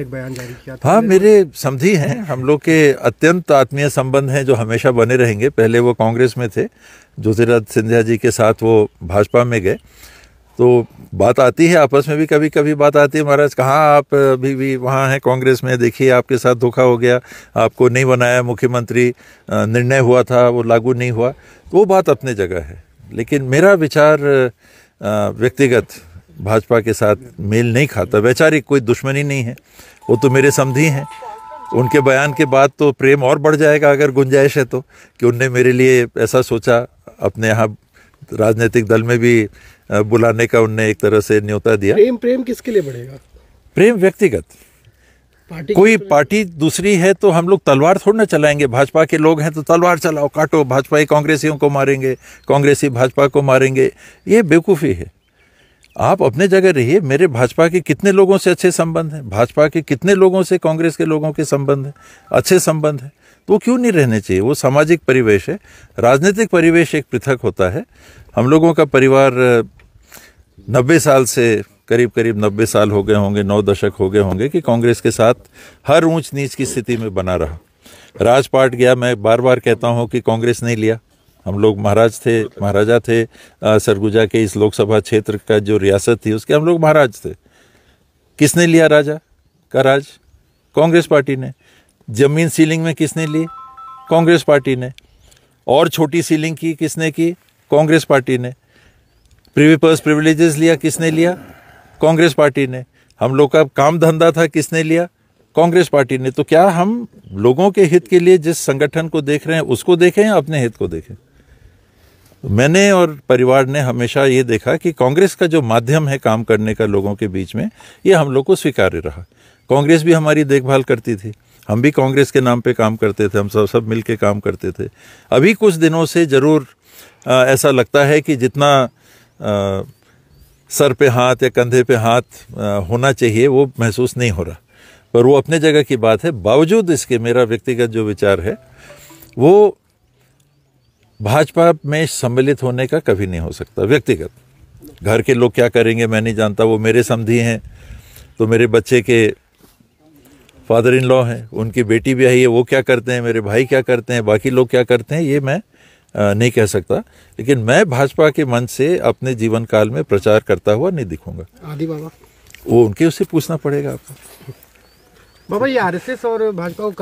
एक बयान जारी किया हाँ मेरे समझी हैं हम लोग के अत्यंत आत्मीय संबंध हैं जो हमेशा बने रहेंगे पहले वो कांग्रेस में थे ज्योतिराज सिंधिया जी के साथ वो भाजपा में गए तो बात आती है आपस में भी कभी कभी बात आती है महाराज कहाँ आप अभी भी वहाँ हैं कांग्रेस में देखिए आपके साथ धोखा हो गया आपको नहीं बनाया मुख्यमंत्री निर्णय हुआ था वो लागू नहीं हुआ तो वो बात अपने जगह है लेकिन मेरा विचार व्यक्तिगत भाजपा के साथ मेल नहीं खाता वैचारिक कोई दुश्मनी नहीं है वो तो मेरे समझी हैं उनके बयान के बाद तो प्रेम और बढ़ जाएगा अगर गुंजाइश है तो कि उनने मेरे लिए ऐसा सोचा अपने यहाँ राजनीतिक दल में भी बुलाने का उनने एक तरह से न्योता दिया प्रेम प्रेम किसके लिए बढ़ेगा प्रेम व्यक्तिगत पार्टी कोई पार्टी दूसरी है तो हम लोग तलवार थोड़ा ना चलाएंगे भाजपा के लोग हैं तो तलवार चलाओ काटो भाजपा ही कांग्रेसियों को मारेंगे कांग्रेसी भाजपा को मारेंगे ये बेवकूफ़ी है आप अपने जगह रहिए मेरे भाजपा के कितने लोगों से अच्छे संबंध हैं भाजपा के कितने लोगों से कांग्रेस के लोगों के संबंध हैं अच्छे संबंध हैं तो क्यों नहीं रहने चाहिए वो सामाजिक परिवेश है राजनीतिक परिवेश एक पृथक होता है हम लोगों का परिवार नब्बे साल से करीब करीब नब्बे साल हो गए होंगे नौ दशक हो गए होंगे कि कांग्रेस के साथ हर ऊंच नीच की स्थिति में बना रहा राजपाट गया मैं बार बार कहता हूँ कि कांग्रेस नहीं लिया हम लोग महाराज थे महाराजा थे सरगुजा के इस लोकसभा क्षेत्र का जो रियासत थी उसके हम लोग महाराज थे किसने लिया राजा का राज कांग्रेस पार्टी ने जमीन सीलिंग में किसने ली कांग्रेस पार्टी ने और छोटी सीलिंग की किसने की कांग्रेस पार्टी ने प्रिवीपर्स प्रिविलेजेस लिया किसने लिया कांग्रेस पार्टी ने हम लोग का काम धंधा था किसने लिया कांग्रेस पार्टी ने तो क्या हम लोगों के हित के लिए जिस संगठन को देख रहे हैं उसको देखें या अपने हित को देखें मैंने और परिवार ने हमेशा ये देखा कि कांग्रेस का जो माध्यम है काम करने का लोगों के बीच में ये हम लोग को स्वीकार्य रहा कांग्रेस भी हमारी देखभाल करती थी हम भी कांग्रेस के नाम पे काम करते थे हम सब सब मिल के काम करते थे अभी कुछ दिनों से ज़रूर ऐसा लगता है कि जितना आ, सर पे हाथ या कंधे पे हाथ आ, होना चाहिए वो महसूस नहीं हो रहा पर वो अपने जगह की बात है बावजूद इसके मेरा व्यक्तिगत जो विचार है वो भाजपा में सम्मिलित होने का कभी नहीं हो सकता व्यक्तिगत घर के लोग क्या करेंगे मैं नहीं जानता वो मेरे समझी हैं तो मेरे बच्चे के फादर इन लॉ हैं उनकी बेटी भी आई है वो क्या करते हैं मेरे भाई क्या करते हैं बाकी लोग क्या करते हैं ये मैं नहीं कह सकता लेकिन मैं भाजपा के मन से अपने जीवन काल में प्रचार करता हुआ नहीं दिखूंगा आदि बाबा वो उनके उससे पूछना पड़ेगा आपको बाबा ये आरएसएस और भाजपा